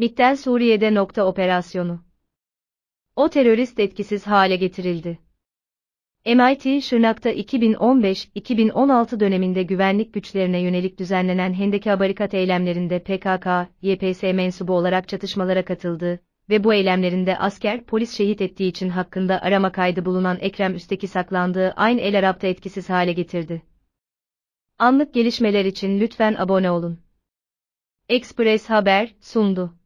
MİT'ten Suriye'de nokta operasyonu. O terörist etkisiz hale getirildi. MIT Şırnak'ta 2015-2016 döneminde güvenlik güçlerine yönelik düzenlenen Hendeka barikat eylemlerinde PKK, YPS mensubu olarak çatışmalara katıldı ve bu eylemlerinde asker polis şehit ettiği için hakkında arama kaydı bulunan Ekrem Üsteki saklandığı aynı El Arab'da etkisiz hale getirdi. Anlık gelişmeler için lütfen abone olun. Express Haber sundu.